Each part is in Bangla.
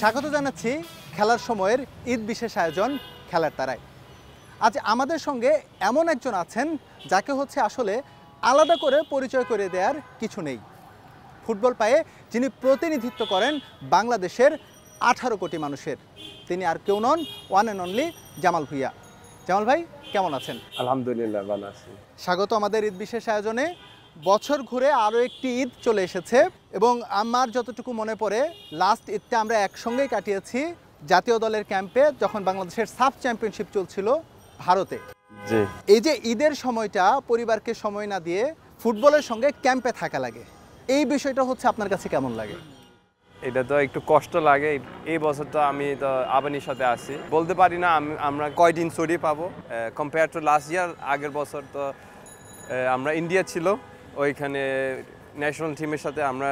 স্বাগত জানাচ্ছি খেলার সময়ের ঈদ বিশেষ আয়োজন খেলার তারায় আজ আমাদের সঙ্গে এমন একজন আছেন যাকে হচ্ছে আসলে আলাদা করে পরিচয় করে দেওয়ার কিছু নেই ফুটবল পায়ে যিনি প্রতিনিধিত্ব করেন বাংলাদেশের আঠারো কোটি মানুষের তিনি আর কেউ নন one and only Jamal Bhuiyan Jamal ভাই কেমন আছেন আলহামদুলিল্লাহ ভালো আছি স্বাগত আমাদের ঈদ বিশেষ আয়োজনে বছর ঘুরে আরও একটি ঈদ চলে এসেছে এবং আমার যতটুকু মনে পড়ে লাস্ট ঈদটা আমরা একসঙ্গেই কাটিয়েছি জাতীয় দলের ক্যাম্পে যখন বাংলাদেশের সাফ চ্যাম্পিয়নশিপ চলছিল ভারতে এই যে ঈদের সময়টা পরিবারকে সময় না দিয়ে ফুটবলের সঙ্গে ক্যাম্পে থাকা লাগে এই বিষয়টা হচ্ছে আপনার কাছে কেমন লাগে এটা তো একটু কষ্ট লাগে এই বছর তো আমি তো আবানির সাথে আসি বলতে পারি না আমি আমরা কয়দিন ছড়িয়ে পাবো কম্পেয়ার টু লাস্ট ইয়ার আগের বছর তো আমরা ইন্ডিয়া ছিল ওইখানে ন্যাশনাল টিমের সাথে আমরা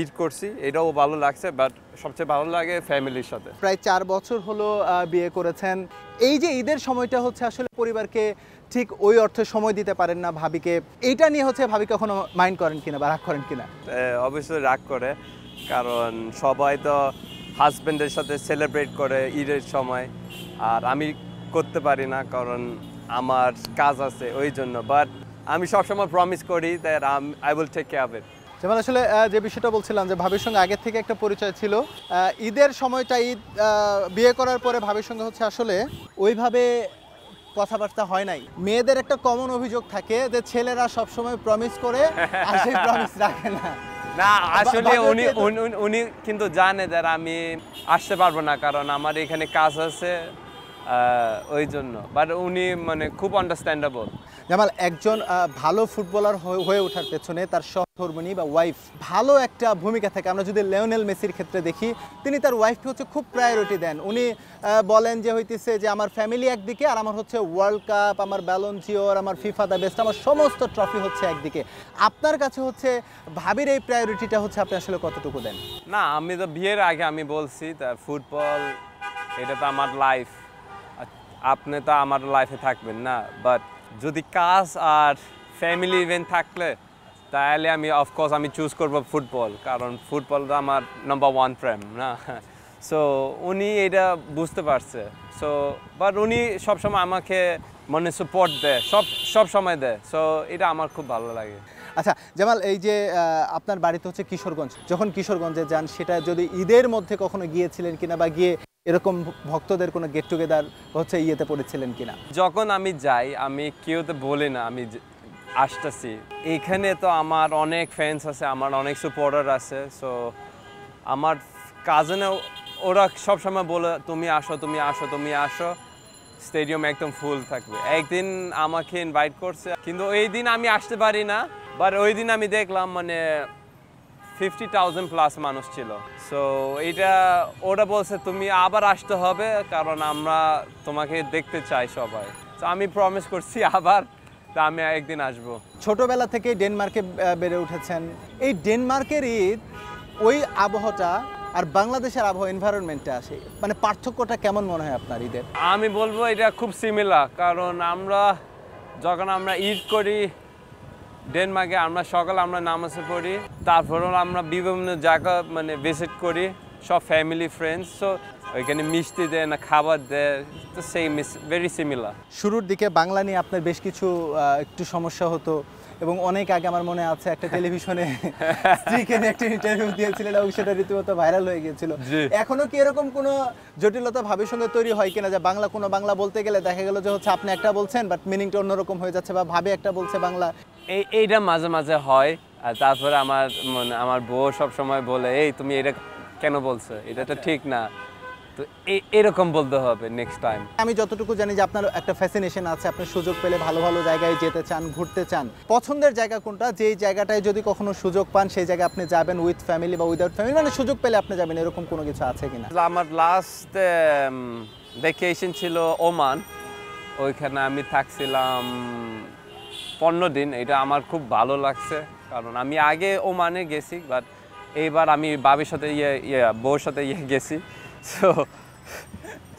ঈদ করছি এটাও ভালো লাগছে বাট সবচেয়ে ভালো লাগে ফ্যামিলির সাথে প্রায় চার বছর হলো বিয়ে করেছেন এই যে ঈদের সময়টা হচ্ছে আসলে পরিবারকে ঠিক ওই অর্থে সময় দিতে পারেন না ভাবিকে এইটা নিয়ে হচ্ছে ভাবি কখনো মাইন্ড করেন কিনা বা রাগ করেন কিনা অবশ্যই রাগ করে কারণ সবাই তো হাজব্যান্ডের সাথে সেলিব্রেট করে ঈদের সময় আর আমি করতে পারি না কারণ আমার কাজ আছে ওই জন্য বাট আমি সবসময় প্রমিস করি that I will take care of it যেমন আসলে যে বিষয়টা বলছিলাম যে ভাবির সঙ্গে আগে থেকে একটা পরিচয় ছিল ঈদের সময়টা ঈদ বিয়ে করার পরে ভাবির সঙ্গে হচ্ছে আসলে ওইভাবে কথাবার্তা হয় নাই মেয়েদের একটা কমন অভিযোগ থাকে যে ছেলেরা সবসময় প্রমিস করে আর সেই প্রমিস রাখে না না আসলে উনি উনি কিন্তু জানে যে আমি আসতে পারবো না কারণ আমার এখানে কাজ আছে ওই জন্য বাট উনি মানে খুব আন্ডারস্ট্যান্ডেবল জামাল একজন ভালো ফুটবলার হয়ে ওঠার পেছনে তার সহধর্মণী বা ওয়াইফ ভালো একটা ভূমিকা থাকে আমরা যদি লেওনেল মেসির ক্ষেত্রে দেখি তিনি তার ওয়াইফকে হচ্ছে খুব প্রায়োরিটি দেন উনি বলেন যে হইতেছে যে আমার ফ্যামিলি একদিকে আর আমার হচ্ছে ওয়ার্ল্ড কাপ আমার ব্যালন্সিওর আমার ফিফা দ্য বেস্ট আমার সমস্ত ট্রফি হচ্ছে একদিকে আপনার কাছে হচ্ছে ভাবির এই প্রায়োরিটিটা হচ্ছে আপনি আসলে কতটুকু দেন না আমি তো বিয়ের আগে আমি বলছি ফুটবল এটা তো আমার লাইফ আপনি তো আমার লাইফে থাকবেন না বাট যদি কাজ আর ফ্যামিলি ইভেন্ট থাকলে তাহলে আমি অফকোর্স আমি চুজ করব ফুটবল কারণ ফুটবলটা আমার নাম্বার ওয়ান প্রেম না সো উনি এটা বুঝতে পারছে সো বাট উনি সবসময় আমাকে মানে সাপোর্ট দেয় সব সব সময় দেয় সো এটা আমার খুব ভালো লাগে আচ্ছা জামাল এই যে আপনার বাড়িতে হচ্ছে কিশোরগঞ্জ যখন কিশোরগঞ্জে যান সেটা যদি ঈদের মধ্যে কখনো গিয়েছিলেন কিনা বা গিয়ে এরকম ভক্তদের কোনো গেট টুগেদার হচ্ছে ইয়েতে পড়েছিলেন কিনা যখন আমি যাই আমি কেউ তো বলি না আমি আসতেছি এখানে তো আমার অনেক ফ্যান্স আছে আমার অনেক সুপোর্টার আছে সো আমার কাজনে ওরা সবসময় বলে তুমি আসো তুমি আসো তুমি আসো স্টেডিয়াম একদম ফুল থাকবে একদিন আমাকে ইনভাইট করছে কিন্তু ওই দিন আমি আসতে পারি না বাট ওই দিন আমি দেখলাম মানে ফিফটি থাউজেন্ড প্লাস মানুষ ছিল সো এইটা ওরা বলছে তুমি আবার আসতে হবে কারণ আমরা তোমাকে দেখতে চাই সবাই তো আমি প্রমিস করছি আবার তা আমি একদিন আসব ছোটবেলা থেকেই ডেনমার্কে বেড়ে উঠেছেন এই ডেনমার্কের ঈদ ওই আবহটা আর বাংলাদেশের আবহাওয়া এনভায়রনমেন্টে আসে মানে পার্থক্যটা কেমন মনে হয় আপনার ঈদের আমি বলবো এটা খুব সিমিলার কারণ আমরা যখন আমরা ঈদ করি ডেনমার্কে আমরা সকাল আমরা নামাজে পড়ি তারপর আমরা বিভিন্ন জায়গা মানে ভিজিট করি সব ফ্যামিলি ফ্রেন্ডস সো ওইখানে মিষ্টি দেয় না খাবার দেয় তো সেই ভেরি সিমিলার শুরুর দিকে বাংলা নিয়ে আপনার বেশ কিছু একটু সমস্যা হতো এবং অনেক আগে আমার মনে আছে একটা টেলিভিশনে স্ত্রীকে একটা ইন্টারভিউ দিয়েছিলেন এবং সেটা রীতিমতো ভাইরাল হয়ে গিয়েছিল এখনো কি এরকম কোন জটিলতা ভাবের সঙ্গে তৈরি হয় কিনা যে বাংলা কোনো বাংলা বলতে গেলে দেখা গেল যে হচ্ছে আপনি একটা বলছেন বাট মিনিংটা অন্যরকম হয়ে যাচ্ছে বা ভাবে একটা বলছে বাংলা এই এইটা মাঝে মাঝে হয় আর তারপরে আমার মানে আমার বউ সবসময় বলে এই তুমি এটা কেন বলছো এটা তো ঠিক না তো এরকম বলতে হবে নেক্সট টাইম আমি যতটুকু জানি যে আপনার একটা ফ্যাসিনেশন আছে আপনি সুযোগ পেলে ভালো ভালো জায়গায় যেতে চান ঘুরতে চান পছন্দের জায়গা কোনটা যেই জায়গাটায় যদি কখনো সুযোগ পান সেই জায়গায় আপনি যাবেন উইথ ফ্যামিলি বা উইদাউট ফ্যামিলি মানে সুযোগ পেলে আপনি যাবেন এরকম কোনো কিছু আছে কিনা আমার লাস্ট ভ্যাকেশন um, ছিল ওমান ওইখানে আমি থাকছিলাম পনেরো দিন এটা আমার খুব ভালো লাগছে কারণ আমি আগে ওমানে গেছি বাট এইবার আমি বাবির সাথে ইয়ে ইয়ে বউর সাথে ইয়ে গেছি সো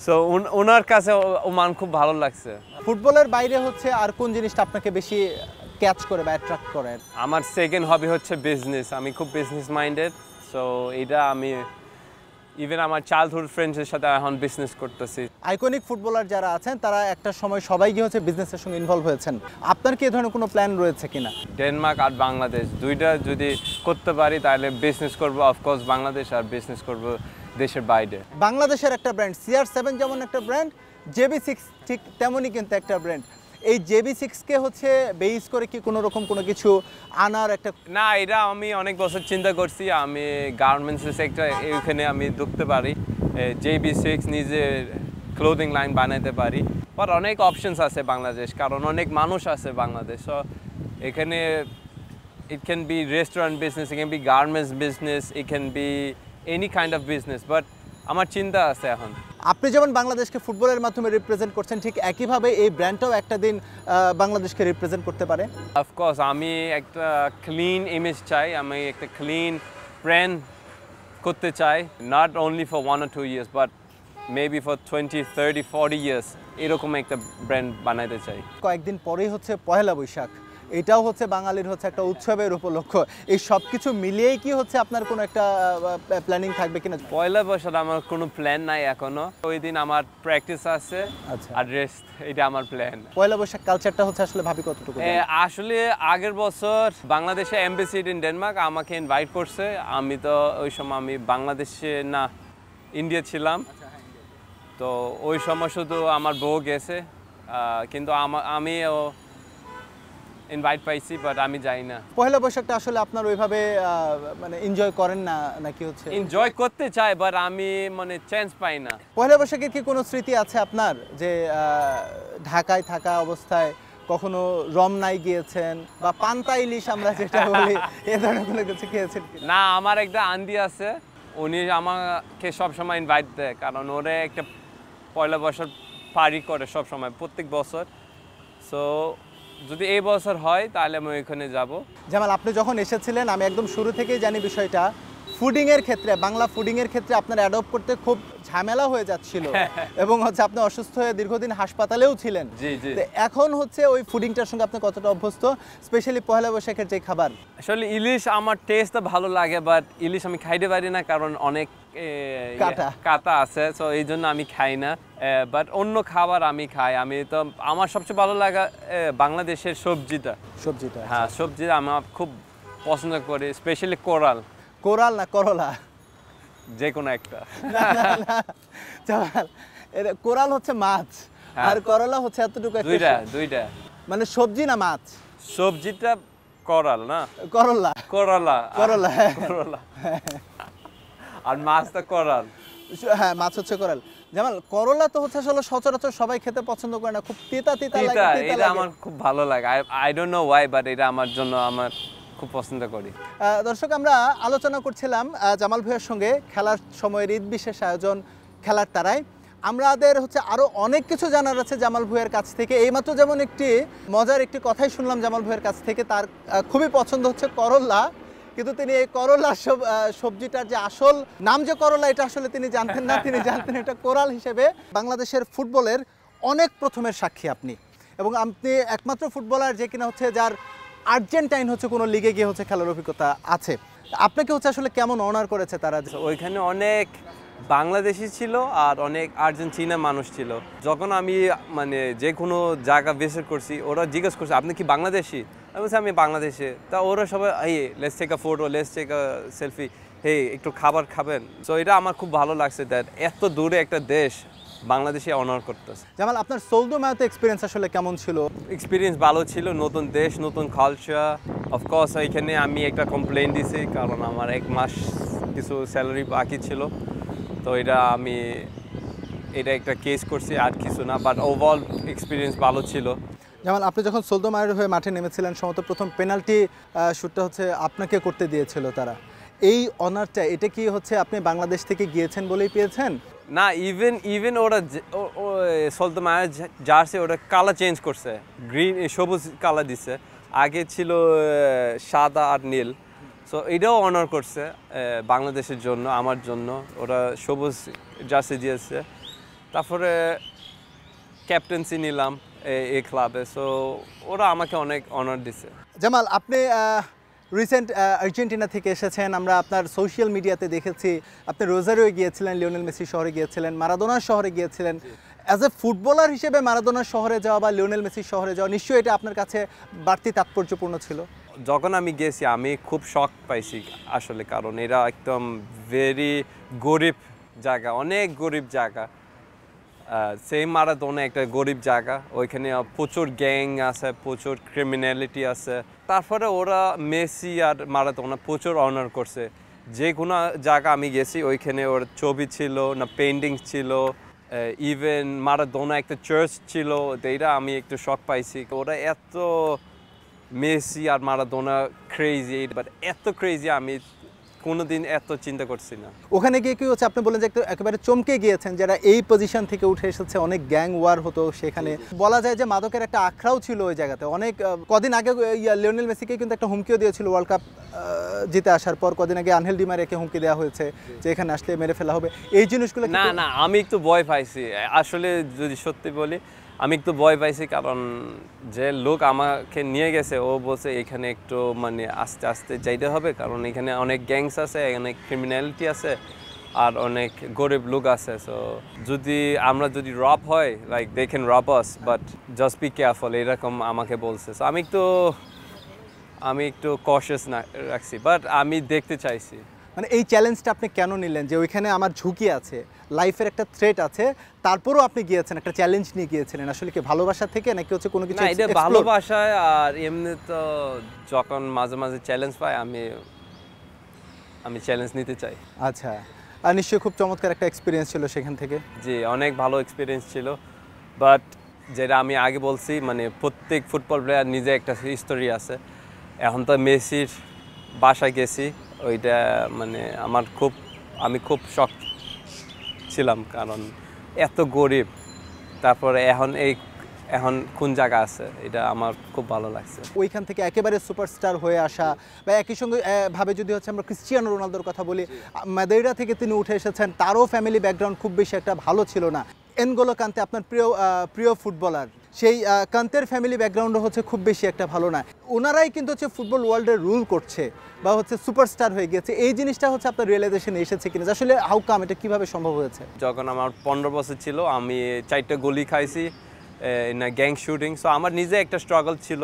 সো ওনার কাছে ওমান খুব ভালো লাগছে ফুটবলের বাইরে হচ্ছে আর কোন জিনিসটা আপনাকে বেশি ক্যাচ করে বা অ্যাট্রাক্ট করে আমার সেকেন্ড হবি হচ্ছে বিজনেস আমি খুব বিজনেস মাইন্ডেড সো এটা আমি ইভেন আমার চাইল্ডহুড ফ্রেন্ডসের সাথে এখন বিজনেস করতেছি আইকনিক ফুটবলার যারা আছেন তারা একটা সময় সবাই গিয়ে হচ্ছে বিজনেসের সঙ্গে ইনভলভ হয়েছেন আপনার কি ধরনের কোনো প্ল্যান রয়েছে কিনা ডেনমার্ক আর বাংলাদেশ দুইটা যদি করতে পারি তাহলে বিজনেস করব অফকোর্স বাংলাদেশ আর বিজনেস করব দেশের বাইরে বাংলাদেশের একটা ব্র্যান্ড সিআর সেভেন যেমন একটা ব্র্যান্ড জেবি সিক্স ঠিক তেমনই কিন্তু একটা ব্র্যান্ড এই জেবি সিক্সকে হচ্ছে বেস করে কি কোনো রকম কোনো কিছু আনার একটা না এটা আমি অনেক বছর চিন্তা করছি আমি গার্মেন্টসের সেক্টর এখানে আমি ঢুকতে পারি জেবি সিক্স নিজের ক্লোদিং লাইন বানাতে পারি বাট অনেক অপশনস আছে বাংলাদেশ কারণ অনেক মানুষ আছে বাংলাদেশ এখানে it can be restaurant business it can be garments business it can be any kind of business but আমার চিন্তা আছে এখন আপনি যেমন বাংলাদেশকে ফুটবলের মাধ্যমে রিপ্রেজেন্ট করছেন ঠিক একইভাবে এই ব্র্যান্ডটাও একটা দিন বাংলাদেশকে রিপ্রেজেন্ট করতে পারে অফকোর্স আমি একটা ক্লিন ইমেজ চাই আমি একটা ক্লিন ব্র্যান্ড করতে চাই not only for one or two years but maybe for twenty thirty forty years এরকম একটা ব্র্যান্ড বানাইতে চাই কয়েকদিন পরেই হচ্ছে পহেলা বৈশাখ এটাও হচ্ছে বাঙালির হচ্ছে একটা উৎসবের উপলক্ষ এই সব কিছু মিলিয়েই কি হচ্ছে আপনার কোনো একটা প্ল্যানিং থাকবে কিনা পয়লা বৈশাখ আমার কোনো প্ল্যান নাই এখনো ওই দিন আমার প্র্যাকটিস আছে আচ্ছা আর রেস্ট এটা আমার প্ল্যান পয়লা বৈশাখ কালচারটা হচ্ছে আসলে ভাবি কতটুকু আসলে আগের বছর বাংলাদেশে এমবেসি ইন ডেনমার্ক আমাকে ইনভাইট করছে আমি তো ওই সময় আমি বাংলাদেশে না ইন্ডিয়া ছিলাম আচ্ছা, হ্যাঁ, তো ওই সময় শুধু আমার বউ গেছে কিন্তু আমি ইনভাইট পাইছি বাট আমি যাই না পহেলা বৈশাখটা আসলে আপনার ওইভাবে মানে এনজয় করেন না নাকি হচ্ছে এনজয় করতে চাই বাট আমি মানে চান্স পাই না পহেলা বৈশাখের কি কোনো স্মৃতি আছে আপনার যে ঢাকায় থাকা অবস্থায় কখনো রমনাই গিয়েছেন বা পান্তা ইলিশ আমরা যেটা বলি এ ধরনের কোনো কিছু খেয়েছেন না আমার একটা আন্দি আছে উনি আমাকে সবসময় ইনভাইট দেয় কারণ ওরে একটা পয়লা বছর পারি করে সব সময় প্রত্যেক বছর সো যদি এই বছর হয় তাহলে আমি ওইখানে যাব জামাল আপনি যখন এসেছিলেন আমি একদম শুরু থেকেই জানি বিষয়টা ফুডিংয়ের ক্ষেত্রে বাংলা ফুডিংয়ের ক্ষেত্রে আপনার অ্যাডপ্ট করতে খুব ঝামেলা হয়ে যাচ্ছিল এবং হচ্ছে আপনি অসুস্থ হয়ে দীর্ঘদিন হাসপাতালেও ছিলেন এখন হচ্ছে ওই ফুডিংটার সঙ্গে আপনি কতটা অভ্যস্ত স্পেশালি পহেলা বৈশাখের যে খাবার আসলে ইলিশ আমার টেস্ট ভালো লাগে বাট ইলিশ আমি খাইতে পারি না কারণ অনেক ইয়ে, কাটা আছে সো এই জন্য আমি খাই না বাট অন্য খাবার আমি খাই আমি তো আমার সবচেয়ে ভালো লাগা বাংলাদেশের সবজিটা সবজিটা আচ্ছা। হ্যাঁ সবজিটা আমার খুব পছন্দ করে স্পেশালি কোরাল কোরাল না করলা যে কোনো একটা কোরাল হচ্ছে মাছ হ্যাঁ। আর করলা হচ্ছে এতটুকু দুইটা দুইটা মানে সবজি না মাছ সবজিটা করাল না করলা করলা করলা করলা আর মাছটা করাল হ্যাঁ মাছ হচ্ছে করাল জামাল করলা তো হচ্ছে আসলে সচরাচর সবাই খেতে পছন্দ করে না খুব তেতা তেতা লাগে এটা আমার খুব ভালো লাগে I don't know why but এটা আমার জন্য আমার খুব পছন্দ করি দর্শক আমরা আলোচনা করছিলাম জামাল ভাইয়ের সঙ্গে খেলার সময়ের ঈদ বিশেষ আয়োজন খেলার তারায় আমাদের হচ্ছে আরও অনেক কিছু জানার আছে জামাল ভুয়ের কাছ থেকে এইমাত্র যেমন একটি মজার একটি কথাই শুনলাম জামাল ভুয়ের কাছ থেকে তার খুবই পছন্দ হচ্ছে করল্লা কিন্তু তিনি এই করলা সবজিটার যে আসল নাম যে করলা এটা আসলে তিনি জানতেন না তিনি জানতেন এটা কোরাল হিসেবে বাংলাদেশের ফুটবলের অনেক প্রথমের সাক্ষী আপনি এবং আপনি একমাত্র ফুটবলার যে কিনা হচ্ছে যার আর্জেন্টাইন হচ্ছে কোনো লিগে গিয়ে হচ্ছে খেলার অভিজ্ঞতা আছে আপনাকে হচ্ছে আসলে কেমন অনার করেছে তারা ওইখানে অনেক বাংলাদেশি ছিল আর অনেক আর্জেন্টিনা মানুষ ছিল যখন আমি মানে যে কোনো জায়গা ভিজিট করছি ওরা জিজ্ঞেস করছে আপনি কি বাংলাদেশি আমি বলছি আমি বাংলাদেশে তা ওরা সবাই এই লেস থেকে আ ফটো লেস থেকে সেলফি হে একটু খাবার খাবেন সো এটা আমার খুব ভালো লাগছে দ্যাট এত দূরে একটা দেশ বাংলাদেশে অনার করতেছে জামাল আপনার সৌদি মেলাতে এক্সপিরিয়েন্স আসলে কেমন ছিল এক্সপিরিয়েন্স ভালো ছিল নতুন দেশ নতুন কালচার অফকোর্স এখানে আমি একটা কমপ্লেন দিছি কারণ আমার এক মাস কিছু স্যালারি বাকি ছিল তো এটা আমি এটা একটা কেস করছি আর কিছু না বাট ওভারঅল এক্সপিরিয়েন্স ভালো ছিল যেমন আপনি যখন মায়ের হয়ে মাঠে নেমেছিলেন সম্ভবত প্রথম পেনাল্টি শ্যুটটা হচ্ছে আপনাকে করতে দিয়েছিল তারা এই অনারটা এটা কি হচ্ছে আপনি বাংলাদেশ থেকে গিয়েছেন বলেই পেয়েছেন না ইভেন ইভেন ওরা সলতে মায়ের জার্সি ওরা কালার চেঞ্জ করছে গ্রিন সবুজ কালার দিছে আগে ছিল সাদা আর নীল সো এটাও অনার করছে বাংলাদেশের জন্য আমার জন্য ওরা সবুজ জার্সি দিয়েছে তারপরে ক্যাপ্টেন্সি নিলাম এই ক্লাবে সো ওরা আমাকে অনেক অনার দিছে জামাল আপনি রিসেন্ট আর্জেন্টিনা uh, থেকে এসেছেন আমরা আপনার সোশ্যাল মিডিয়াতে দেখেছি আপনি রোজারিও গিয়েছিলেন লিওনেল মেসি শহরে গিয়েছিলেন মারাদোনা শহরে গিয়েছিলেন অ্যাজ এ ফুটবলার হিসেবে মারাদোনা শহরে যাওয়া বা লিওনেল মেসি শহরে যাওয়া নিশ্চয়ই এটা আপনার কাছে বাড়তি তাৎপর্যপূর্ণ ছিল যখন আমি গেছি আমি খুব শখ পাইছি আসলে কারণ এরা একদম ভেরি গরিব জায়গা অনেক গরিব জায়গা সেই মারাদোনা একটা গরিব জায়গা ওইখানে প্রচুর গ্যাং আছে প্রচুর ক্রিমিনালিটি আছে তারপরে ওরা মেসি আর মারাতোনা প্রচুর অনার করছে যে কোনো জায়গা আমি গেছি ওইখানে ওর ছবি ছিল না পেন্টিং ছিল ইভেন মারাদোনা একটা চার্চ ছিল এইটা আমি একটু শখ পাইছি ওরা এত মেসি আর মারাদোনা ক্রেজি বাট এত ক্রেজি আমি কোনোদিন এত চিন্তা করছি না ওখানে গিয়ে কি হচ্ছে আপনি বলেন যে একেবারে চমকে গিয়েছেন যারা এই পজিশন থেকে উঠে এসেছে অনেক গ্যাং ওয়ার হতো সেখানে বলা যায় যে মাদকের একটা আখড়াও ছিল ওই জায়গাতে অনেক কদিন আগে লিওনেল মেসিকে কিন্তু একটা হুমকিও দিয়েছিল ওয়ার্ল্ড কাপ জিতে আসার পর কদিন আগে আনহেল একে হুমকি দেওয়া হয়েছে যে এখানে আসলে মেরে ফেলা হবে এই জিনিসগুলো না না আমি একটু ভয় পাইছি আসলে যদি সত্যি বলি আমি একটু ভয় পাইছি কারণ যে লোক আমাকে নিয়ে গেছে ও বলছে এখানে একটু মানে আস্তে আস্তে যাইতে হবে কারণ এখানে অনেক গ্যাংস আছে অনেক ক্রিমিনালিটি আছে আর অনেক গরিব লোক আছে সো যদি আমরা যদি রপ হয় like they can rob us but just be careful এরকম আমাকে বলছে সো আমি একটু আমি একটু কশেস না রাখছি বাট আমি দেখতে চাইছি মানে এই চ্যালেঞ্জটা আপনি কেন নিলেন যে ওইখানে আমার ঝুঁকি আছে লাইফের একটা থ্রেট আছে তারপরও আপনি গিয়েছেন একটা চ্যালেঞ্জ নিয়ে গিয়েছিলেন আসলে কি ভালোবাসা থেকে নাকি হচ্ছে কোনো কিছু এটা ভালোবাসায় আর এমনি তো যখন মাঝে মাঝে চ্যালেঞ্জ পাই আমি আমি চ্যালেঞ্জ নিতে চাই আচ্ছা আর নিশ্চয়ই খুব চমৎকার একটা এক্সপিরিয়েন্স ছিল সেখান থেকে জি অনেক ভালো এক্সপিরিয়েন্স ছিল বাট যেটা আমি আগে বলছি মানে প্রত্যেক ফুটবল প্লেয়ার নিজে একটা হিস্টোরি আছে এখন তো মেসির বাসায় গেছি ওইটা মানে আমার খুব আমি খুব শখ ছিলাম কারণ এত গরিব তারপরে এখন এই এখন কোন জায়গা আছে এটা আমার খুব ভালো লাগছে ওইখান থেকে একেবারে সুপারস্টার হয়ে আসা বা একই সঙ্গে ভাবে যদি হচ্ছে আমরা ক্রিশ্চিয়ানো রোনালদোর কথা বলি মাদেইরা থেকে তিনি উঠে এসেছেন তারও ফ্যামিলি ব্যাকগ্রাউন্ড খুব বেশি একটা ভালো ছিল না এনগোলো কান্তে আপনার প্রিয় প্রিয় ফুটবলার সেই কান্তের ফ্যামিলি ব্যাকগ্রাউন্ডও হচ্ছে খুব বেশি একটা ভালো না ওনারাই কিন্তু হচ্ছে ফুটবল ওয়ার্ল্ডে রুল করছে বা হচ্ছে সুপারস্টার হয়ে গেছে এই জিনিসটা হচ্ছে আপনার রিয়েলাইজেশন এসেছে কিনা আসলে হাউ কাম এটা কীভাবে সম্ভব হয়েছে যখন আমার পনেরো বছর ছিল আমি চারটা গলি খাইছি না গ্যাং শুটিং সো আমার নিজে একটা স্ট্রাগল ছিল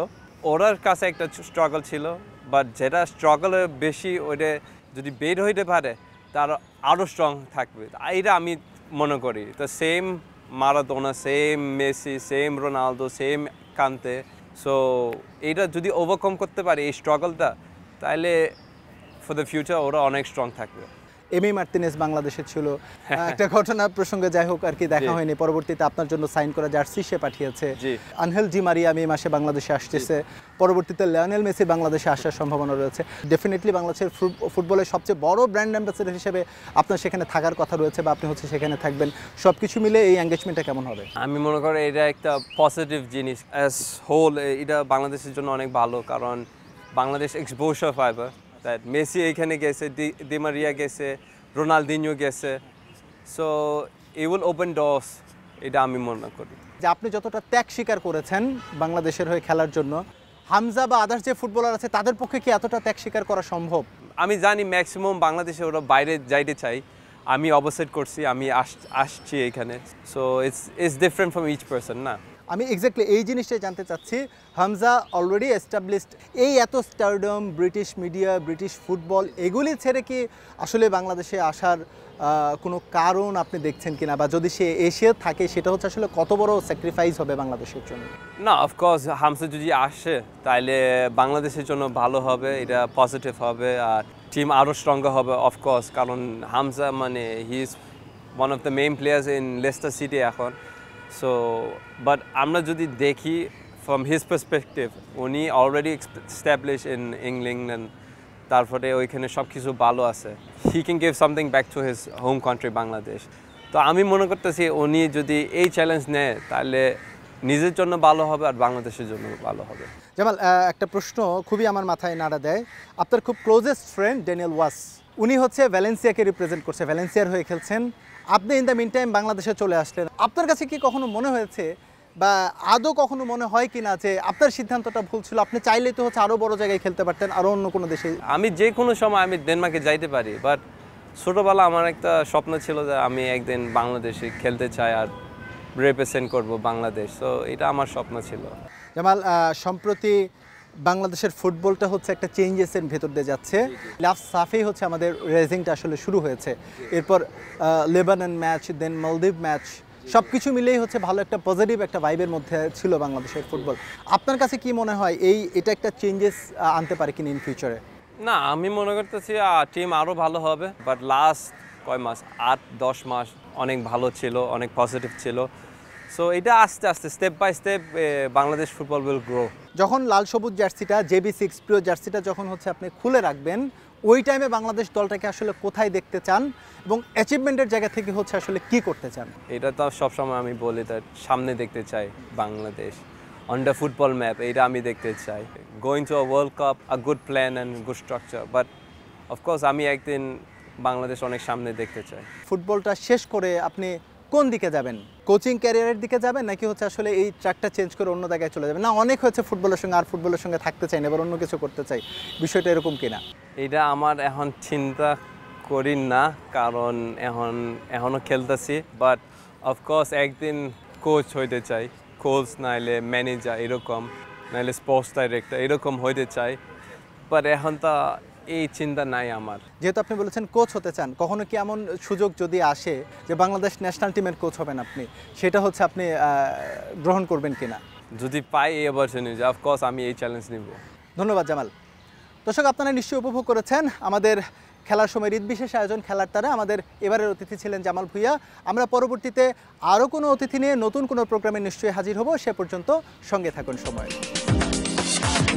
ওরার কাছে একটা স্ট্রাগল ছিল বাট যেটা স্ট্রাগলে বেশি ওইটা যদি বের হইতে পারে তার আরও স্ট্রং থাকবে এটা আমি মনে করি তো same Maradona same Messi same Ronaldo same Kante so এটা যদি ওভারকম করতে পারে এই স্ট্রাগলটা তাহলে ফর দ্য ফিউচার ওরা অনেক স্ট্রং থাকবে এম এ মার্তিনেস বাংলাদেশে ছিল হ্যাঁ। একটা ঘটনা প্রসঙ্গে যাই হোক আর কি দেখা হয়নি পরবর্তীতে আপনার জন্য সাইন করা জার্সি সে পাঠিয়েছে আনহেল জি মারিয়া মে মাসে বাংলাদেশে আসতেছে পরবর্তীতে লিওনেল মেসি বাংলাদেশে আসার সম্ভাবনা রয়েছে ডেফিনেটলি বাংলাদেশের ফুটবলের সবচেয়ে বড় ব্র্যান্ড অ্যাম্বাসেডার হিসেবে আপনার সেখানে থাকার কথা রয়েছে বা আপনি হচ্ছে সেখানে থাকবেন সব কিছু মিলে এই এঙ্গেজমেন্টটা কেমন হবে আমি মনে করি এটা একটা পজিটিভ জিনিস অ্যাজ হোল এটা বাংলাদেশের জন্য অনেক ভালো কারণ Bangladesh exposure fibre that Messi এইখানে গেছে ডিমারিয়া গেছে রোনালদিনিও গেছে so he will open doors এটা আমি মনে করি যে আপনি যতটা ত্যাগ স্বীকার করেছেন বাংলাদেশের হয়ে খেলার জন্য হামজা বা আদার্স যে ফুটবলার আছে তাদের পক্ষে কি এতটা ত্যাগ স্বীকার করা সম্ভব আমি জানি ম্যাক্সিমাম বাংলাদেশে ওরা বাইরে যাইতে চাই আমি অবসেট করছি আমি আসছি এখানে so it's it's different from each person না আমি এক্স্যাক্টলি এই জিনিসটাই জানতে চাচ্ছি হামজা অলরেডি এস্টাবলিশড এই এত stardom British media British football এগুলি ছেড়ে কি আসলে বাংলাদেশে আসার কোনো কারণ আপনি দেখছেন কিনা বা যদি সে এসে থাকে সেটা হচ্ছে আসলে কত বড় স্যাক্রিফাইস হবে বাংলাদেশের জন্য না অফকোর্স হামসা যদি আসে তাহলে বাংলাদেশের জন্য ভালো হবে এটা পজিটিভ হবে আর টিম আরও স্ট্রং হবে অফকোর্স কারণ হামসা মানে he is one of the main players in Leicester City এখন সো বাট আমরা যদি দেখি ফ্রম হিজ পার্সপেক্টিভ উনি অলরেডি স্ট্যাবলিশ ইন ইংল্যান্ড তারপরে ওইখানে সব কিছু ভালো আছে he can give something back to his home country Bangladesh তো আমি মনে করতেছি উনি যদি এই চ্যালেঞ্জ নেয় তাহলে নিজের জন্য ভালো হবে আর বাংলাদেশের জন্য ভালো হবে জামাল একটা প্রশ্ন খুবই আমার মাথায় নাড়া দেয় আপনার খুব ক্লোজেস্ট ফ্রেন্ড ড্যানিয়েল ওয়াস উনি হচ্ছে ভ্যালেন্সিয়াকে রিপ্রেজেন্ট করছে ভ্যালেন্সিয়ার হয়ে খেলছেন আপনি ইন দ্য মিন টাইম বাংলাদেশে চলে আসলেন আপনার কাছে কি কখনো মনে হয়েছে বা আদৌ কখনো মনে হয় কি না যে আপনার সিদ্ধান্তটা ভুল ছিল আপনি চাইলে তো হচ্ছে আরও বড় জায়গায় খেলতে পারতেন আরও অন্য কোনো দেশে আমি যে কোনো সময় আমি ডেনমার্কে যাইতে পারি বাট ছোটোবেলা আমার একটা স্বপ্ন ছিল যে আমি একদিন বাংলাদেশে খেলতে চাই আর রিপ্রেজেন্ট করব বাংলাদেশ তো এটা আমার স্বপ্ন ছিল জামাল সম্প্রতি বাংলাদেশের ফুটবলটা হচ্ছে একটা চেঞ্জেসের ভেতর দিয়ে যাচ্ছে লাফ সাফেই হচ্ছে আমাদের রেজিংটা আসলে শুরু হয়েছে এরপর লেবানন ম্যাচ দেন মালদ্বীপ ম্যাচ সব কিছু মিলেই হচ্ছে ভালো একটা পজিটিভ একটা ভাইবের মধ্যে ছিল বাংলাদেশের ফুটবল আপনার কাছে কি মনে হয় এই এটা একটা চেঞ্জেস আনতে পারে কিনা ইন ফিউচারে না আমি মনে করতেছি টিম আরও ভালো হবে বাট লাস্ট কয় মাস আট দশ মাস অনেক ভালো ছিল অনেক পজিটিভ ছিল সো এটা আস্তে আস্তে step by step Bangladesh football will grow যখন লাল সবুজ জার্সিটা জেবি সিক্স প্রিয় জার্সিটা যখন হচ্ছে আপনি খুলে রাখবেন ওই টাইমে বাংলাদেশ দলটাকে আসলে কোথায় দেখতে চান এবং অ্যাচিভমেন্টের জায়গা থেকে হচ্ছে আসলে কি করতে চান এটা তো সবসময় আমি বলি তার সামনে দেখতে চাই Bangladesh on the football map এটা আমি দেখতে চাই going to a world cup a good plan and good structure but of course আমি একদিন বাংলাদেশ অনেক সামনে দেখতে চাই ফুটবলটা শেষ করে আপনি কোন দিকে যাবেন কোচিং ক্যারিয়ারের দিকে যাবেন নাকি হচ্ছে আসলে এই ট্র্যাকটা চেঞ্জ করে অন্য জায়গায় চলে যাবেন না অনেক হচ্ছে ফুটবলের সঙ্গে আর ফুটবলের সঙ্গে থাকতে চাই না এবার অন্য কিছু করতে চাই বিষয়টা এরকম কিনা এটা আমার এখন চিন্তা করি না কারণ এখন এখনও খেলতেছি বাট অফকোর্স একদিন কোচ হইতে চাই কোচ নাইলে ম্যানেজার এরকম নাইলে স্পোর্টস ডাইরেক্টর এরকম হইতে চাই বাট এখন তা এই চিন্তা নাই আমার যেহেতু আপনি বলেছেন কোচ হতে চান কখনো কি এমন সুযোগ যদি আসে যে বাংলাদেশ ন্যাশনাল টিমের কোচ হবেন আপনি সেটা হচ্ছে আপনি গ্রহণ করবেন কিনা যদি পাই এই অপরচুনিটি অফকোর্স আমি এই চ্যালেঞ্জ নিব ধন্যবাদ জামাল দর্শক আপনারা নিশ্চয়ই উপভোগ করেছেন আমাদের খেলার সময় বিশেষ আয়োজন খেলার তারা আমাদের এবারের অতিথি ছিলেন জামাল ভুইয়া আমরা পরবর্তীতে আরও কোনো অতিথি নিয়ে নতুন কোনো প্রোগ্রামে নিশ্চয়ই হাজির হব সে পর্যন্ত সঙ্গে থাকুন সময়